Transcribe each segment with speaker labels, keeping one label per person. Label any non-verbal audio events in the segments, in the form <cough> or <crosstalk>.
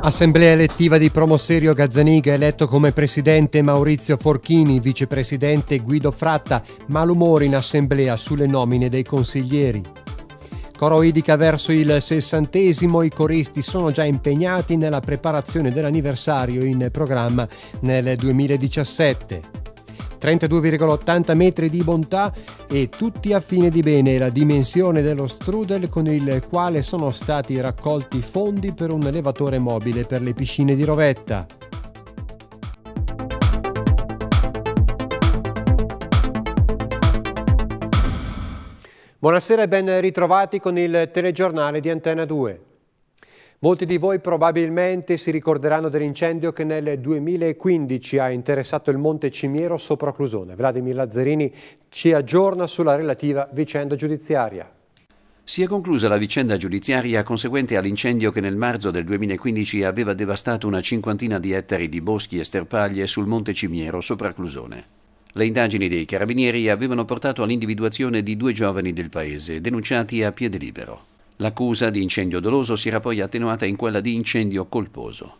Speaker 1: Assemblea elettiva di Promoserio Gazzaniga eletto come presidente Maurizio Forchini, vicepresidente Guido Fratta, malumori in assemblea sulle nomine dei consiglieri. Coro Idica verso il sessantesimo, i coristi sono già impegnati nella preparazione dell'anniversario in programma nel 2017. 32,80 metri di bontà e tutti a fine di bene la dimensione dello strudel con il quale sono stati raccolti fondi per un elevatore mobile per le piscine di Rovetta. Buonasera e ben ritrovati con il telegiornale di Antena 2. Molti di voi probabilmente si ricorderanno dell'incendio che nel 2015 ha interessato il Monte Cimiero sopra Clusone. Vladimir Lazzarini ci aggiorna sulla relativa vicenda giudiziaria.
Speaker 2: Si è conclusa la vicenda giudiziaria conseguente all'incendio che nel marzo del 2015 aveva devastato una cinquantina di ettari di boschi e sterpaglie sul Monte Cimiero sopra Clusone. Le indagini dei carabinieri avevano portato all'individuazione di due giovani del paese, denunciati a piede libero. L'accusa di incendio doloso si era poi attenuata in quella di incendio colposo.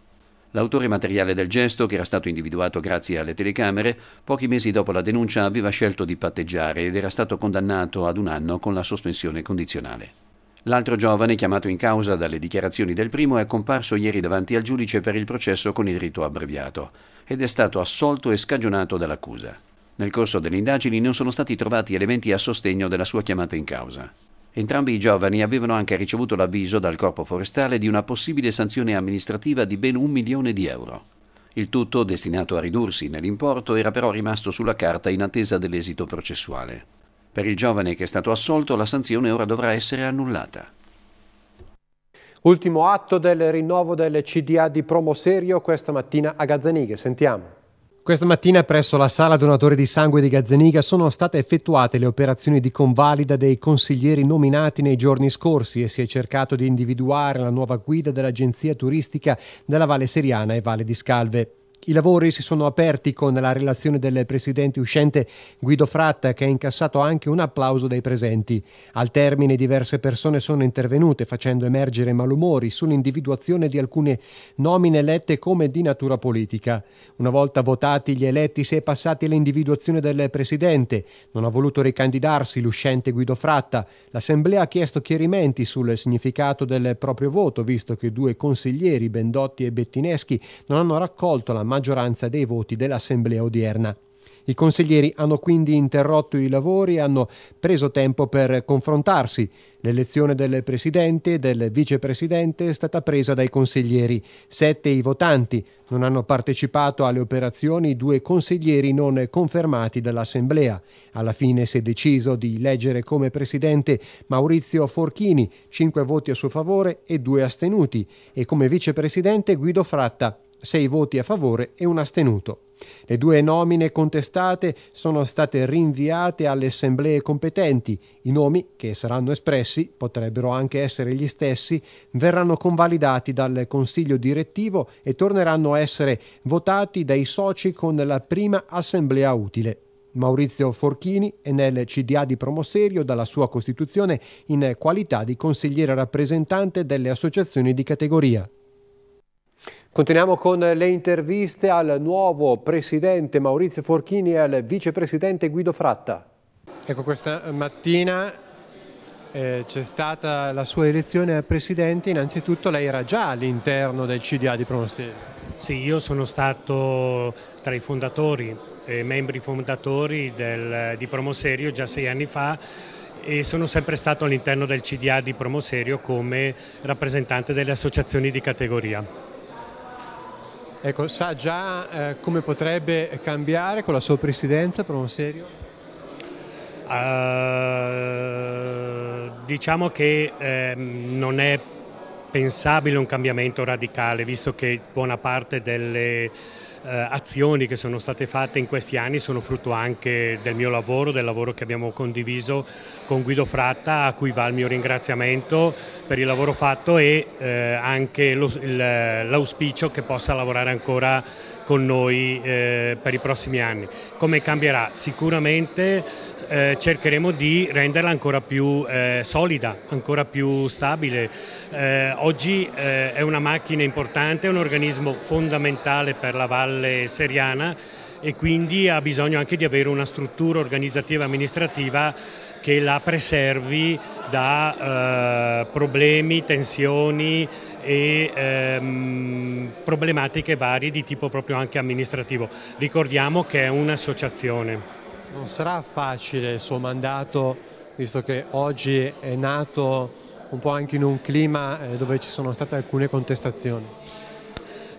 Speaker 2: L'autore materiale del gesto, che era stato individuato grazie alle telecamere, pochi mesi dopo la denuncia aveva scelto di patteggiare ed era stato condannato ad un anno con la sospensione condizionale. L'altro giovane, chiamato in causa dalle dichiarazioni del primo, è comparso ieri davanti al giudice per il processo con il rito abbreviato ed è stato assolto e scagionato dall'accusa. Nel corso delle indagini non sono stati trovati elementi a sostegno della sua chiamata in causa. Entrambi i giovani avevano anche ricevuto l'avviso dal Corpo Forestale di una possibile sanzione amministrativa di ben un milione di euro. Il tutto, destinato a ridursi nell'importo, era però rimasto sulla carta in attesa dell'esito processuale. Per il giovane che è stato assolto la sanzione ora dovrà essere annullata.
Speaker 1: Ultimo atto del rinnovo del CDA di Promoserio questa mattina a Gazzanighe. Sentiamo. Questa mattina presso la sala donatori di sangue di Gazzaniga sono state effettuate le operazioni di convalida dei consiglieri nominati nei giorni scorsi e si è cercato di individuare la nuova guida dell'agenzia turistica della Valle Seriana e Valle di Scalve. I lavori si sono aperti con la relazione del presidente uscente Guido Fratta che ha incassato anche un applauso dai presenti. Al termine diverse persone sono intervenute facendo emergere malumori sull'individuazione di alcune nomine elette come di natura politica. Una volta votati gli eletti si è passati all'individuazione del presidente. Non ha voluto ricandidarsi l'uscente Guido Fratta. L'assemblea ha chiesto chiarimenti sul significato del proprio voto visto che due consiglieri Bendotti e Bettineschi non hanno raccolto la maggioranza maggioranza dei voti dell'Assemblea odierna. I consiglieri hanno quindi interrotto i lavori e hanno preso tempo per confrontarsi. L'elezione del presidente e del vicepresidente è stata presa dai consiglieri. Sette i votanti non hanno partecipato alle operazioni, due consiglieri non confermati dall'Assemblea. Alla fine si è deciso di eleggere come presidente Maurizio Forchini, cinque voti a suo favore e due astenuti, e come vicepresidente Guido Fratta, 6 voti a favore e un astenuto. Le due nomine contestate sono state rinviate alle assemblee competenti. I nomi che saranno espressi, potrebbero anche essere gli stessi, verranno convalidati dal Consiglio direttivo e torneranno a essere votati dai soci con la prima assemblea utile. Maurizio Forchini è nel CDA di Promoserio dalla sua costituzione in qualità di consigliere rappresentante delle associazioni di categoria. Continuiamo con le interviste al nuovo presidente Maurizio Forchini e al vicepresidente Guido Fratta. Ecco, questa mattina eh, c'è stata la sua elezione
Speaker 3: a presidente, innanzitutto lei era già all'interno del CDA di Promostello. Sì, io sono stato tra i fondatori, eh, membri fondatori del, di Promoserio già sei anni fa e sono sempre stato all'interno del CDA di Promoserio come rappresentante delle associazioni di categoria. Ecco, sa
Speaker 1: già eh, come potrebbe cambiare con la sua presidenza Promoserio?
Speaker 3: Uh, eh, diciamo che eh, non è pensabile un cambiamento radicale, visto che buona parte delle eh, azioni che sono state fatte in questi anni sono frutto anche del mio lavoro, del lavoro che abbiamo condiviso con Guido Fratta, a cui va il mio ringraziamento per il lavoro fatto e eh, anche l'auspicio che possa lavorare ancora con noi eh, per i prossimi anni. Come cambierà? Sicuramente eh, cercheremo di renderla ancora più eh, solida, ancora più stabile. Eh, oggi eh, è una macchina importante, è un organismo fondamentale per la Valle Seriana e quindi ha bisogno anche di avere una struttura organizzativa e amministrativa che la preservi da eh, problemi, tensioni e ehm, problematiche varie di tipo proprio anche amministrativo. Ricordiamo che è un'associazione non sarà facile il suo mandato, visto che oggi è nato un po' anche in un
Speaker 1: clima eh, dove ci sono state alcune contestazioni.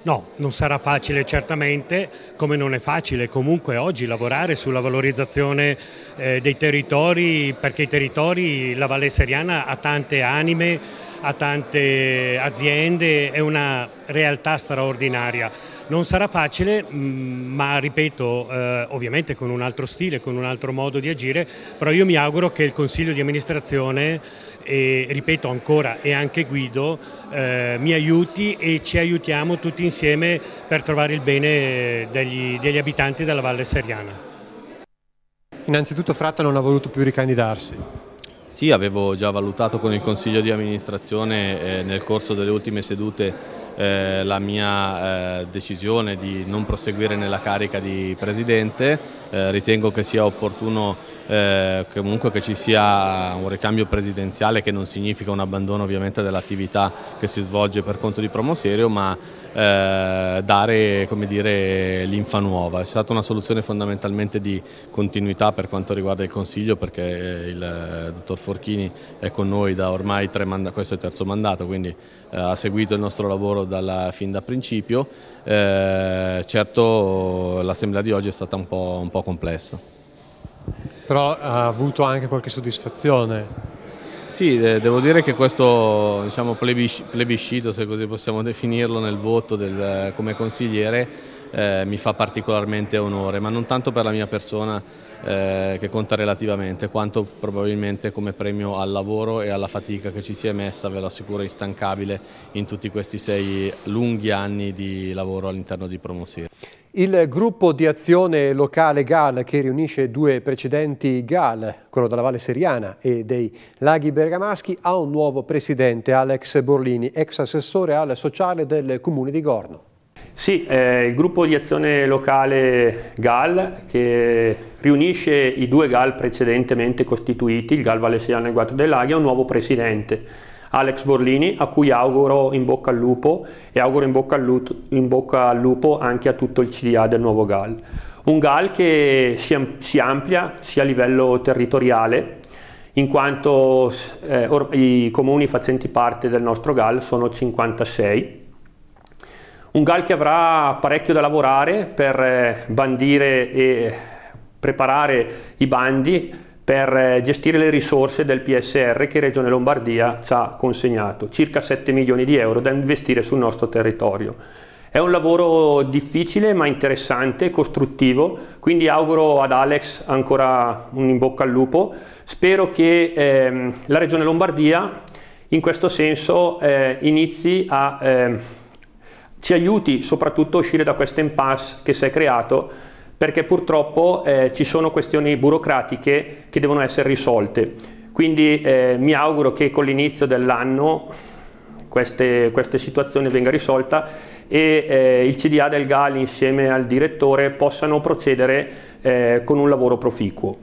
Speaker 3: No, non sarà facile certamente, come non è facile comunque oggi lavorare sulla valorizzazione eh, dei territori, perché i territori, la Valle Seriana ha tante anime, ha tante aziende, è una realtà straordinaria non sarà facile, mm, ma ripeto, eh, ovviamente con un altro stile, con un altro modo di agire, però io mi auguro che il Consiglio di amministrazione, e, ripeto ancora, e anche Guido, eh, mi aiuti e ci aiutiamo tutti insieme per trovare il bene degli, degli abitanti della Valle Seriana.
Speaker 1: Innanzitutto Fratta non ha voluto più ricandidarsi.
Speaker 4: Sì, avevo già valutato con il Consiglio di amministrazione eh, nel corso delle ultime sedute eh, la mia eh, decisione di non proseguire nella carica di presidente, eh, ritengo che sia opportuno eh, comunque che ci sia un ricambio presidenziale che non significa un abbandono ovviamente dell'attività che si svolge per conto di Promoserio ma eh, dare dire, l'infa nuova. È stata una soluzione fondamentalmente di continuità per quanto riguarda il Consiglio perché eh, il eh, dottor Forchini è con noi da ormai tre mandati, questo è il terzo mandato, quindi eh, ha seguito il nostro lavoro dalla, fin da principio. Eh, certo l'assemblea di oggi è stata un po', un po complessa. Però
Speaker 1: ha avuto anche qualche soddisfazione?
Speaker 4: Sì, devo dire che questo diciamo, plebiscito, se così possiamo definirlo, nel voto del, come consigliere eh, mi fa particolarmente onore, ma non tanto per la mia persona eh, che conta relativamente, quanto probabilmente come premio al lavoro e alla fatica che ci si è messa, ve lo assicuro, instancabile in tutti questi sei lunghi anni di lavoro all'interno di Promosir.
Speaker 1: Il gruppo di azione locale GAL che riunisce due precedenti GAL, quello della Valle Seriana e dei Laghi Bergamaschi, ha un nuovo presidente, Alex Borlini, ex assessore al sociale del comune di Gorno.
Speaker 5: Sì, eh, il gruppo di azione locale GAL che riunisce i due GAL precedentemente costituiti, il GAL Valenciano e il Guato dell'Aghi, ha un nuovo presidente, Alex Borlini, a cui auguro in bocca al lupo e auguro in bocca al, luto, in bocca al lupo anche a tutto il CDA del nuovo GAL. Un GAL che si, si amplia sia a livello territoriale, in quanto eh, i comuni facenti parte del nostro GAL sono 56, un GAL che avrà parecchio da lavorare per eh, bandire e preparare i bandi per eh, gestire le risorse del PSR che Regione Lombardia ci ha consegnato, circa 7 milioni di euro da investire sul nostro territorio. È un lavoro difficile ma interessante, costruttivo, quindi auguro ad Alex ancora un in bocca al lupo. Spero che ehm, la Regione Lombardia in questo senso eh, inizi a... Eh, ci aiuti soprattutto a uscire da questo impasse che si è creato perché purtroppo eh, ci sono questioni burocratiche che devono essere risolte. Quindi eh, mi auguro che con l'inizio dell'anno queste, queste situazioni venga risolta e eh, il CDA del GAL insieme al direttore possano procedere eh, con un lavoro proficuo.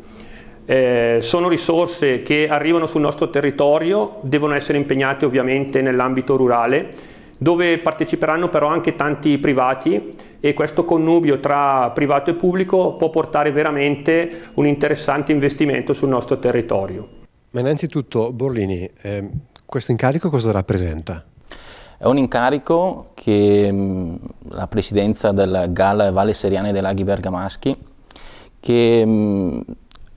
Speaker 5: Eh, sono risorse che arrivano sul nostro territorio, devono essere impegnate ovviamente nell'ambito rurale, dove parteciperanno però anche tanti privati e questo connubio tra privato e pubblico può portare veramente un interessante investimento sul nostro territorio.
Speaker 1: Ma innanzitutto Borlini, eh, questo incarico cosa rappresenta?
Speaker 6: È un incarico che mh, mm, la presidenza del GAL Valle Seriane dei Laghi Bergamaschi che mh, mm,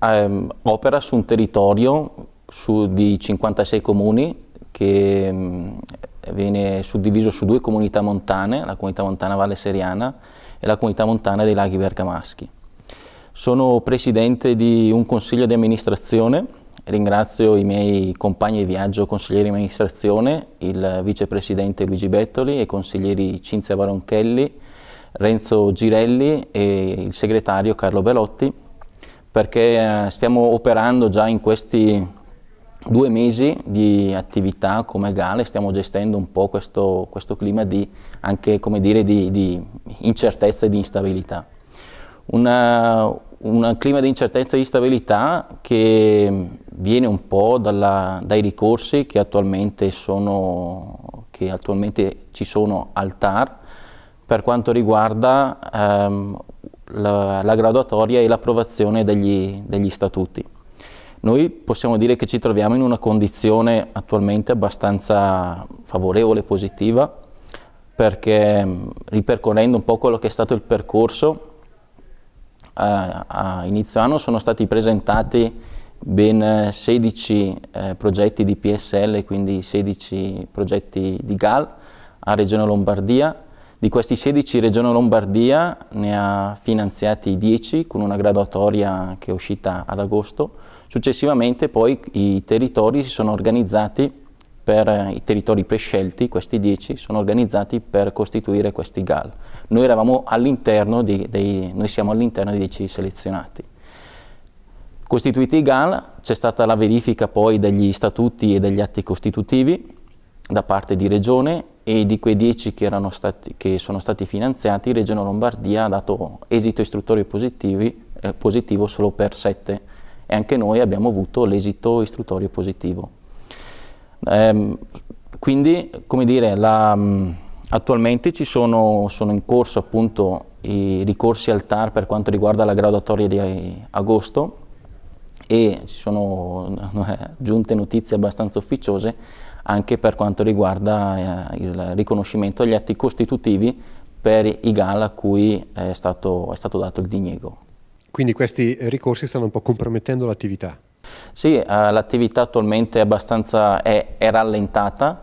Speaker 6: eh, opera su un territorio su, di 56 comuni che mh, mm, eh, viene suddiviso su due comunità montane, la comunità montana Valle Seriana e la comunità montana dei Laghi Bergamaschi. Sono presidente di un consiglio di amministrazione, ringrazio i miei compagni di viaggio, consiglieri di amministrazione, il vicepresidente Luigi Bettoli e i consiglieri Cinzia Baronchelli, Renzo Girelli e il segretario Carlo Belotti, perché eh, stiamo operando già in questi due mesi di attività come Gale stiamo gestendo un po' questo, questo clima di, anche, dire, di, di, incertezza e di instabilità. Eh, un clima di incertezza e di instabilità che viene un po' dalla, dai ricorsi che attualmente, sono, che attualmente, ci sono al TAR per quanto riguarda ehm, la, la, graduatoria e l'approvazione degli, degli statuti. Noi possiamo dire che ci troviamo in una condizione attualmente abbastanza favorevole, positiva, perché mm, ripercorrendo un po' quello che è stato il percorso, a, eh, a inizio anno sono stati presentati ben 16 eh, progetti di PSL, quindi 16 progetti di GAL a Regione Lombardia. Di questi 16 Regione Lombardia ne ha finanziati 10 con una graduatoria che è uscita ad agosto Successivamente poi i territori si sono organizzati per eh, i territori prescelti, questi dieci, sono organizzati per costituire questi GAL. Noi, all di, dei, noi siamo all'interno dei dieci selezionati. Costituiti i GAL, c'è stata la verifica poi degli statuti e degli atti costitutivi da parte di Regione e di quei dieci che, che, sono stati finanziati, Regione Lombardia ha dato esito istruttorio eh, positivo solo per 7 e anche noi abbiamo avuto l'esito istruttorio positivo. Ehm, quindi, come dire, la, mm, attualmente ci sono, sono, in corso appunto i ricorsi al TAR per quanto riguarda la graduatoria di agosto e ci sono <laughs> eh, giunte notizie abbastanza ufficiose anche per quanto riguarda eh, il riconoscimento agli atti costitutivi per i GAL a cui
Speaker 1: è stato, è stato dato il diniego. Quindi questi ricorsi stanno un po' compromettendo l'attività?
Speaker 6: Sì, eh, l'attività attualmente è abbastanza è, è rallentata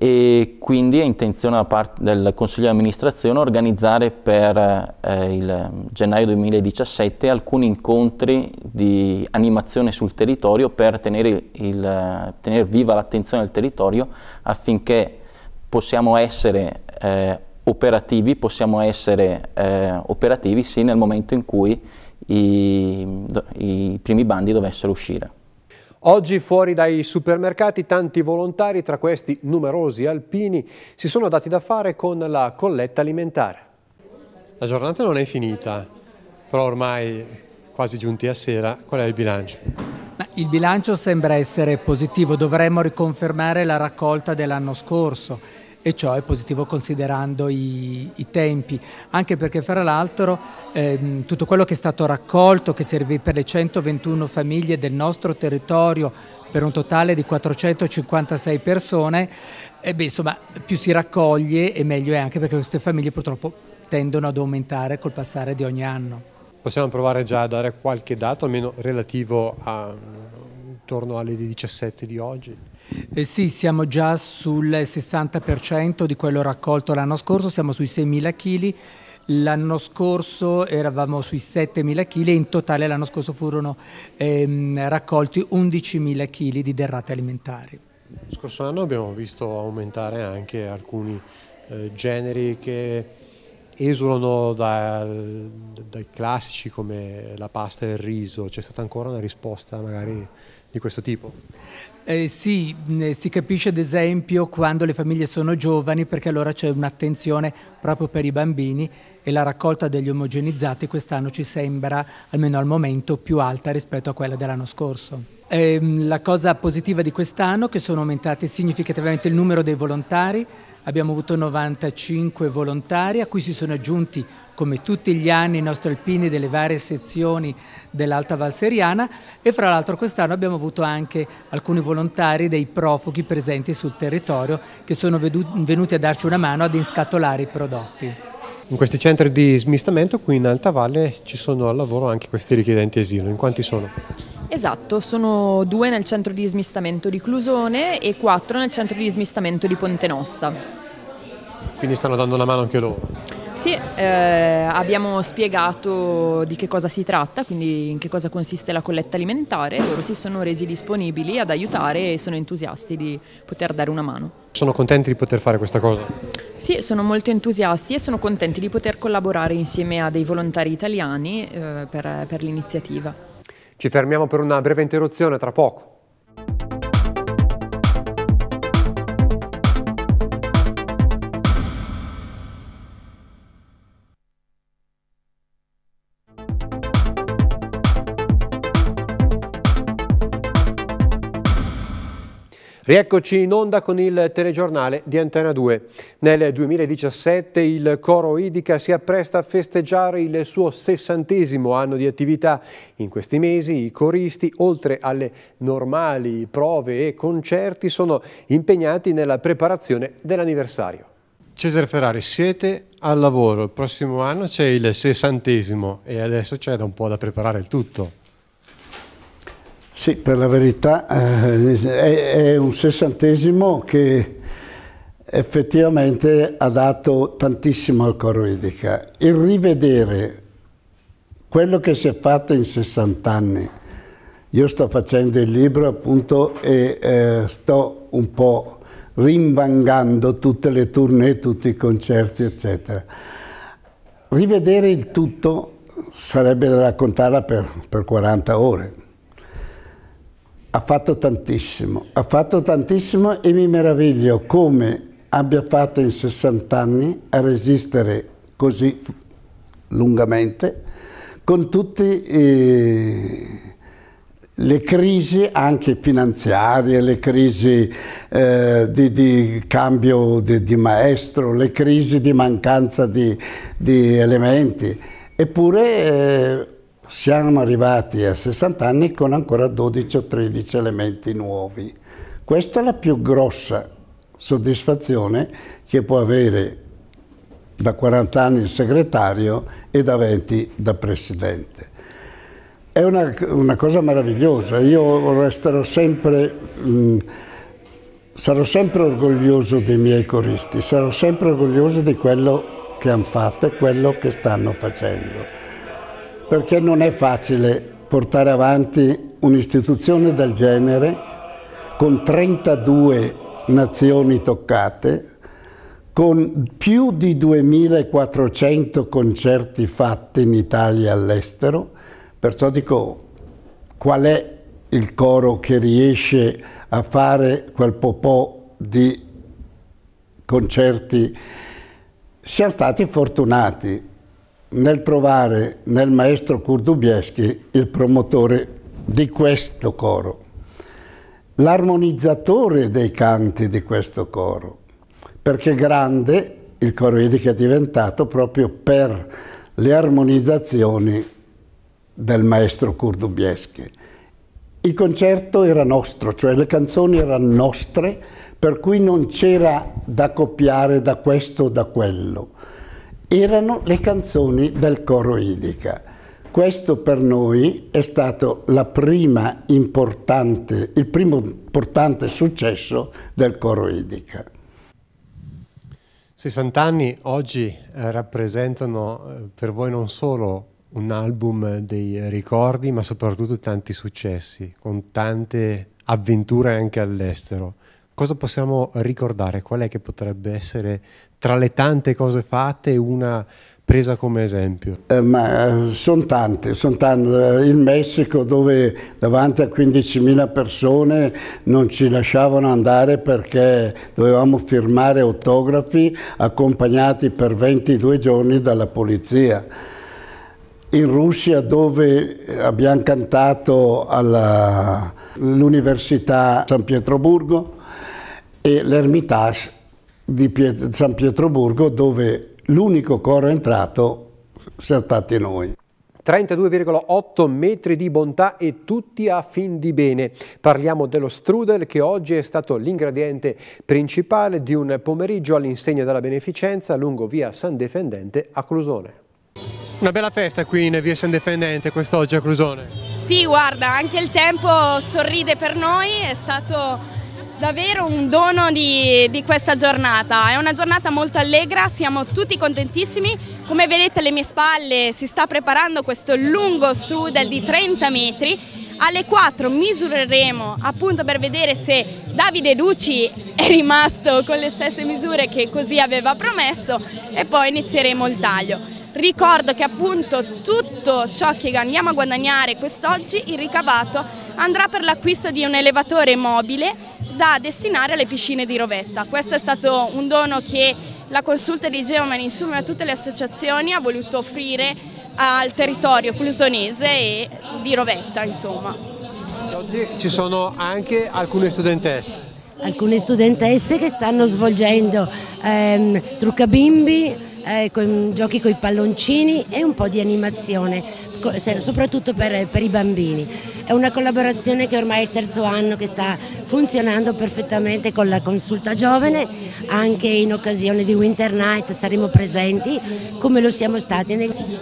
Speaker 6: e quindi è intenzione da parte del Consiglio di amministrazione organizzare per eh, il gennaio 2017 alcuni incontri di animazione sul territorio per tenere, il, tenere viva l'attenzione del territorio affinché possiamo essere eh, operativi, possiamo essere eh, operativi sì nel momento in cui i, i primi bandi dovessero uscire.
Speaker 1: Oggi fuori dai supermercati tanti volontari, tra questi numerosi alpini, si sono dati da fare con la colletta alimentare. La giornata non è finita, però ormai quasi giunti a sera, qual è il bilancio?
Speaker 7: Il bilancio sembra essere positivo, dovremmo riconfermare la raccolta dell'anno scorso e ciò è positivo considerando i, i tempi, anche perché fra l'altro ehm, tutto quello che è stato raccolto, che servì per le 121 famiglie del nostro territorio, per un totale di 456 persone, eh beh, insomma più si raccoglie e meglio è anche perché queste famiglie purtroppo tendono ad aumentare col passare di ogni anno.
Speaker 1: Possiamo provare già a dare qualche dato, almeno relativo a mm,
Speaker 7: intorno alle 17 di oggi? Eh sì, siamo già sul 60% di quello raccolto l'anno scorso, siamo sui 6.000 kg. L'anno scorso eravamo sui 7.000 kg e in totale l'anno scorso furono ehm, raccolti 11.000 kg di derrate alimentari.
Speaker 1: Lo scorso anno abbiamo visto aumentare anche alcuni eh, generi che esulano da, dai classici come la pasta e il riso, c'è stata ancora una risposta magari di questo tipo?
Speaker 7: Eh, sì, eh, si capisce ad esempio quando le famiglie sono giovani perché allora c'è un'attenzione proprio per i bambini e la raccolta degli omogenizzati quest'anno ci sembra, almeno al momento, più alta rispetto a quella dell'anno scorso. Eh, la cosa positiva di quest'anno è che sono aumentati significativamente il numero dei volontari, abbiamo avuto 95 volontari a cui si sono aggiunti come tutti gli anni i nostri alpini delle varie sezioni dell'Alta Val Seriana e fra l'altro quest'anno abbiamo avuto anche alcuni volontari dei profughi presenti sul territorio che sono venuti a darci una mano ad inscatolare i prodotti.
Speaker 1: In questi centri di smistamento qui in Alta Valle ci sono al lavoro anche questi richiedenti asilo, in quanti sono?
Speaker 8: Esatto, sono due nel centro di smistamento di Clusone e quattro nel centro di smistamento di Pontenossa.
Speaker 1: Quindi stanno dando una mano anche loro?
Speaker 8: Sì, eh, abbiamo spiegato di che cosa si tratta, quindi in che cosa consiste la colletta alimentare, loro si sono resi disponibili ad aiutare e sono entusiasti di poter dare una mano.
Speaker 1: Sono contenti di poter fare questa cosa?
Speaker 8: Sì, sono molto entusiasti e sono contenti di poter collaborare insieme a dei volontari italiani eh, per, per l'iniziativa.
Speaker 1: Ci fermiamo per una breve interruzione tra poco. Rieccoci in onda con il telegiornale di Antena 2. Nel 2017 il coro Idica si appresta a festeggiare il suo sessantesimo anno di attività. In questi mesi i coristi, oltre alle normali prove e concerti, sono impegnati nella preparazione dell'anniversario. Cesare Ferrari, siete al lavoro. Il prossimo anno c'è il sessantesimo e adesso c'è da un po' da preparare il tutto.
Speaker 9: Sì, per la verità eh, è, è un sessantesimo che effettivamente ha dato tantissimo al coro Edica. Il rivedere quello che si è fatto in 60 anni, io sto facendo il libro appunto e eh, sto un po' rinvangando tutte le tournée, tutti i concerti eccetera. Rivedere il tutto sarebbe da raccontarla per, per 40 ore ha fatto tantissimo, ha fatto tantissimo e mi meraviglio come abbia fatto in 60 anni a resistere così lungamente con tutte eh, le crisi anche finanziarie, le crisi eh, di, di, cambio di, di, maestro, le crisi di mancanza di, di elementi. Eppure eh, siamo arrivati a 60 anni con ancora 12 o 13 elementi nuovi. Questa è la più grossa soddisfazione che può avere da 40 anni il segretario e da 20 da presidente. È una, una cosa meravigliosa, io resterò sempre, mh, mm, sarò sempre orgoglioso dei miei coristi, sarò sempre orgoglioso di quello che hanno fatto e quello che stanno facendo perché non è facile portare avanti un'istituzione del genere con 32 nazioni toccate, con più di 2400 concerti fatti in Italia e all'estero, perciò dico qual è il coro che riesce a fare quel po' di concerti. Siamo stati fortunati, nel trovare nel maestro Kurdubieschi il promotore di questo coro, l'armonizzatore dei canti di questo coro, perché grande il coro Edica è diventato proprio per le armonizzazioni del maestro Kurdubieschi. Il concerto era nostro, cioè le canzoni erano nostre, per cui non c'era da copiare da questo o da quello erano le canzoni del coro Idica. Questo per noi è stato il primo importante successo del coro Idica.
Speaker 1: 60 anni oggi eh, rappresentano eh, per voi non solo un album dei ricordi, ma soprattutto tanti successi, con tante avventure anche all'estero cosa possiamo ricordare? Qual è che potrebbe essere tra le tante cose fatte una presa come esempio?
Speaker 9: Eh, ma eh, sono tante, son tante. Il Messico dove davanti a 15.000 persone non ci lasciavano andare perché dovevamo firmare autografi accompagnati per 22 giorni dalla polizia. In Russia dove abbiamo cantato all'Università San Pietroburgo e l'Ermitage di Piet San Pietroburgo dove l'unico coro entrato siamo stati noi. 32,8 metri di bontà e tutti a fin
Speaker 1: di bene. Parliamo dello strudel che oggi è stato l'ingrediente principale di un pomeriggio all'insegna della beneficenza lungo via San Defendente a Clusone. Una bella festa qui in via San Defendente quest'oggi a Clusone.
Speaker 8: Sì, guarda, anche il tempo sorride per noi, è stato davvero un dono di, di, questa giornata, è una giornata molto allegra, siamo tutti contentissimi, come vedete alle mie spalle si sta preparando questo lungo studio di 30 metri, alle 4 misureremo appunto per vedere se Davide Duci è rimasto con le stesse misure che così aveva promesso e poi inizieremo il taglio. Ricordo che appunto tutto ciò che andiamo a guadagnare quest'oggi, il ricavato, andrà per l'acquisto di un elevatore mobile da destinare alle piscine di Rovetta. Questo è stato un dono che la consulta di Geomani insieme a tutte le associazioni ha voluto offrire al territorio clusonese e di Rovetta. Insomma.
Speaker 1: Oggi ci sono anche alcune studentesse.
Speaker 3: Alcune studentesse che stanno svolgendo ehm, truccabimbi, eh, con, giochi con i palloncini e un po' di animazione, soprattutto per, per i bambini. È una collaborazione che ormai è il terzo anno che sta funzionando perfettamente con la consulta giovane, anche in occasione di Winter Night saremo presenti come lo siamo stati.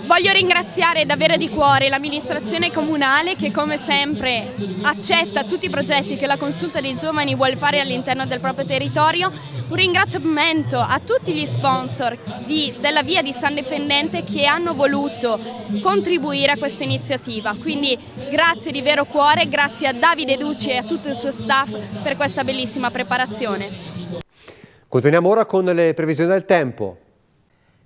Speaker 8: Voglio ringraziare davvero di cuore l'amministrazione comunale che come sempre accetta tutti i progetti che la consulta dei giovani vuole fare all'interno del proprio territorio un ringraziamento a tutti gli sponsor di, della Via di San Defendente che hanno voluto contribuire a questa iniziativa, quindi grazie di vero cuore, grazie a Davide Duci e a tutto il suo staff per questa bellissima preparazione.
Speaker 1: Continuiamo ora con le previsioni del tempo.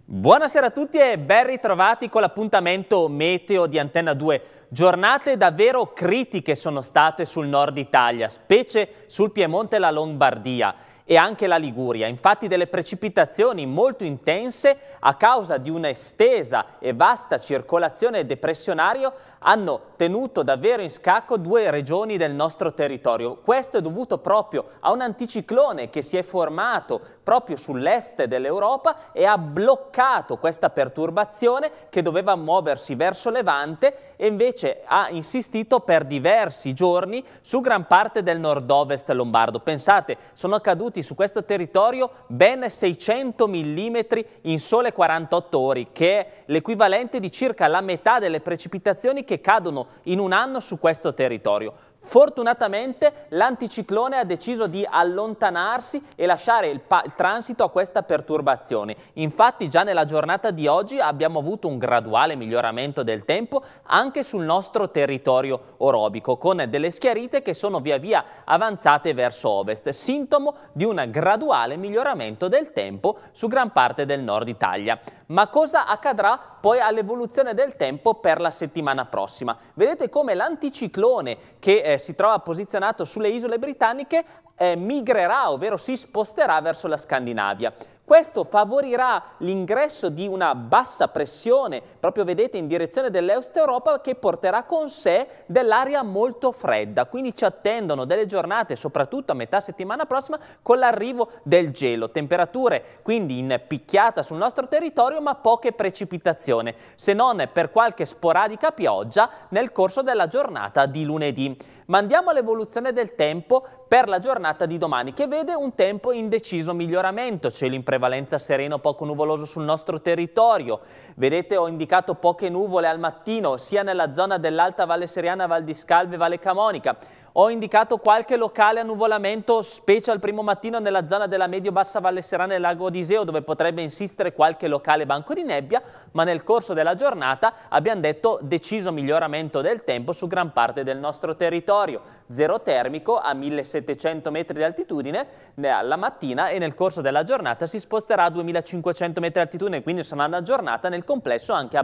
Speaker 1: Buonasera a tutti e ben ritrovati
Speaker 10: con l'appuntamento meteo di Antenna 2. Giornate davvero critiche sono state sul nord Italia, specie sul Piemonte e la Lombardia e anche la Liguria. Infatti delle precipitazioni molto intense a causa di un'estesa e vasta circolazione depressionaria hanno tenuto davvero in scacco due regioni del nostro territorio. Questo è dovuto proprio a un anticiclone che si è formato proprio sull'est dell'Europa e ha bloccato questa perturbazione che doveva muoversi verso Levante e invece ha insistito per diversi giorni su gran parte del nord-ovest lombardo. Pensate, sono caduti su questo territorio ben 600 mm in sole 48 ore, che è l'equivalente di circa la metà delle precipitazioni che cadono in un anno su questo territorio. Fortunatamente l'anticiclone ha deciso di allontanarsi e lasciare il, il, transito a questa perturbazione. Infatti già nella giornata di oggi abbiamo avuto un graduale miglioramento del tempo anche sul nostro territorio orobico con delle schiarite che sono via via avanzate verso ovest, sintomo di un graduale miglioramento del tempo su gran parte del nord Italia. Ma cosa accadrà poi all'evoluzione del tempo per la settimana prossima? Vedete come l'anticiclone che eh, eh, si trova posizionato sulle isole britanniche eh, migrerà, ovvero si sposterà verso la Scandinavia. Questo favorirà l'ingresso di una bassa pressione, proprio vedete in direzione dell'Est Europa, che porterà con sé dell'aria molto fredda. Quindi ci attendono delle giornate, soprattutto a metà settimana prossima, con l'arrivo del gelo. Temperature quindi in picchiata sul nostro territorio, ma poche precipitazioni, se non per qualche sporadica pioggia nel corso della giornata di lunedì. Ma andiamo all'evoluzione del tempo per la giornata di domani, che vede un tempo in deciso miglioramento, cielo in prevalenza sereno poco nuvoloso sul nostro territorio. Vedete ho indicato poche nuvole al mattino, sia nella zona dell'Alta Valle Seriana, Val di Scalve, Valle Camonica. Ho indicato qualche locale annuvolamento, specie al primo mattino nella zona della medio-bassa Valle Serana e Lago Odiseo, dove potrebbe insistere qualche locale banco di nebbia, ma nel corso della giornata abbiamo detto deciso miglioramento del tempo su gran parte del nostro territorio. Zero termico a 1700 metri di altitudine alla mattina e nel corso della giornata si sposterà a 2500 metri di altitudine, quindi sarà una giornata nel complesso anche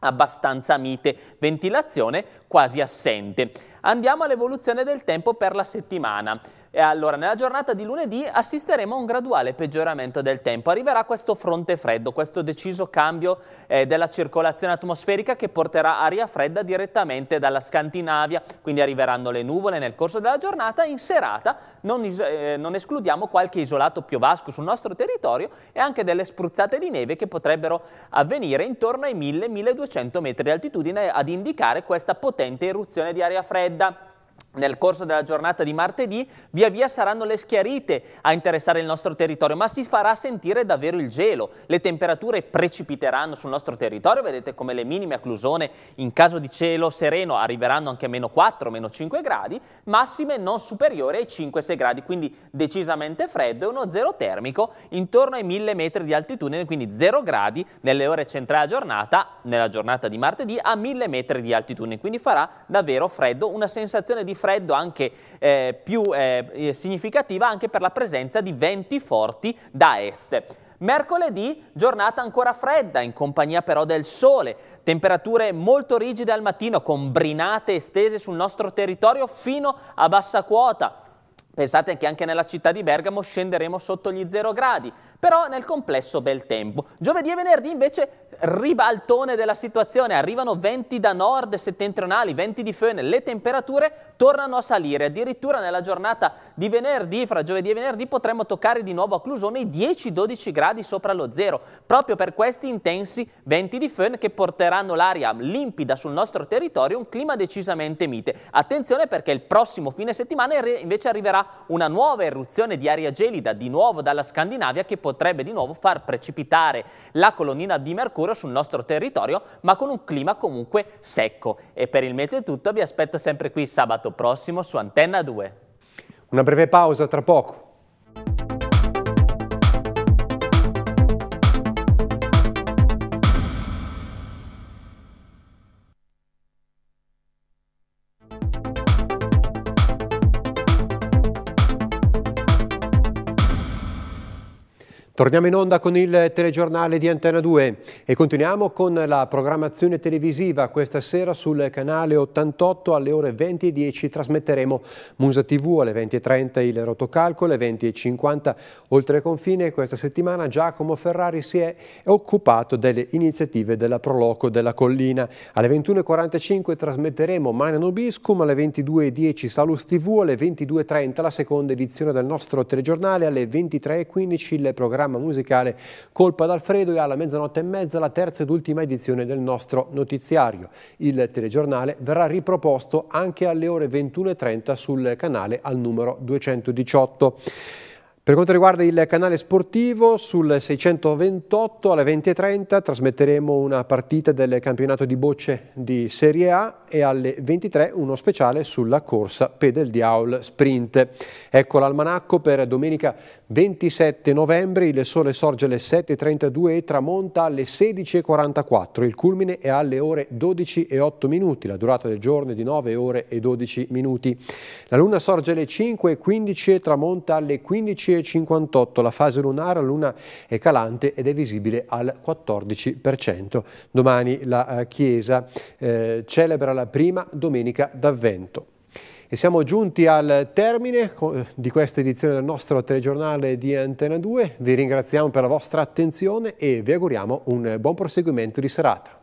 Speaker 10: abbastanza mite, ventilazione quasi assente. Andiamo all'evoluzione del tempo per la settimana. E allora, nella giornata di lunedì assisteremo a un graduale peggioramento del tempo. Arriverà questo fronte freddo, questo deciso cambio eh, della circolazione atmosferica che porterà aria fredda direttamente dalla Scandinavia, quindi arriveranno le nuvole nel corso della giornata. In serata non, eh, non escludiamo qualche isolato piovasco sul nostro territorio e anche delle spruzzate di neve che potrebbero avvenire intorno ai 1000-1200 metri di altitudine ad indicare questa potente eruzione di aria fredda 된다. nel corso della giornata di martedì, via via saranno le schiarite a interessare il nostro territorio, ma si farà sentire davvero il gelo. Le temperature precipiteranno sul nostro territorio, vedete come le minime a Clusone in caso di cielo sereno arriveranno anche a meno 4, meno 5 gradi, massime non superiori ai 5-6 gradi, quindi decisamente freddo e uno zero termico intorno ai 1000 metri di altitudine, quindi 0 gradi nelle ore centrali della giornata, nella giornata di martedì a 1000 metri di altitudine, quindi farà davvero freddo, una sensazione di freddo anche eh, più eh, eh, significativa anche per la presenza di venti forti da est. Mercoledì giornata ancora fredda, in compagnia però del sole, temperature molto rigide al mattino con brinate estese sul nostro territorio fino a bassa quota. Pensate che anche nella città di Bergamo scenderemo sotto gli 0 gradi però nel complesso bel tempo. Giovedì e venerdì invece ribaltone della situazione, arrivano venti da nord settentrionali, venti di fene, le temperature tornano a salire, addirittura nella giornata di venerdì, fra giovedì e venerdì potremmo toccare di nuovo a Clusone i 10-12 gradi sopra lo zero, proprio per questi intensi venti di fene che porteranno l'aria limpida sul nostro territorio, un clima decisamente mite. Attenzione perché il prossimo fine settimana invece arriverà una nuova eruzione di aria gelida, di nuovo dalla Scandinavia, che potrà potrebbe di nuovo far precipitare la colonnina di mercurio sul nostro territorio, ma con un clima comunque secco. E per il meteo è tutto, vi aspetto sempre qui sabato prossimo su Antenna 2.
Speaker 1: Una breve pausa tra poco. Torniamo in onda con il telegiornale di Antena 2 e continuiamo con la programmazione televisiva. Questa sera sul canale 88 alle ore 20.10 trasmetteremo Musa TV, alle 20.30 il Rotocalco, alle 20.50 Oltre Confine. Questa settimana Giacomo Ferrari si è occupato delle iniziative della Proloco della Collina. Alle 21.45 trasmetteremo Mania Nobiscum, alle 22.10 Salus TV, alle 22.30 la seconda edizione del nostro telegiornale, alle 23.15 il programma programma musicale Colpa d'Alfredo e alla mezzanotte e mezza la terza ed ultima edizione del nostro notiziario. Il telegiornale verrà riproposto anche alle ore 21.30 sul canale al numero 218. Per quanto riguarda il canale sportivo, sul 628 alle 20.30 trasmetteremo una partita del campionato di bocce di Serie A e alle 23 uno speciale sulla corsa Pedel Diaul Sprint. Ecco l'almanacco per domenica 27 novembre, il sole sorge alle 7.32 e tramonta alle 16.44, il culmine è alle ore 12 e 8 minuti, la durata del giorno è di 9 ore e 12 minuti. La luna sorge alle 5.15 e tramonta alle 15.00. 11.58 la fase lunare, la luna è calante ed è visibile al 14%. Domani la eh, Chiesa eh, celebra la prima domenica d'avvento. E siamo giunti al termine eh, di questa edizione del nostro telegiornale di Antena 2. Vi ringraziamo per la vostra attenzione e vi auguriamo un eh, buon proseguimento di serata.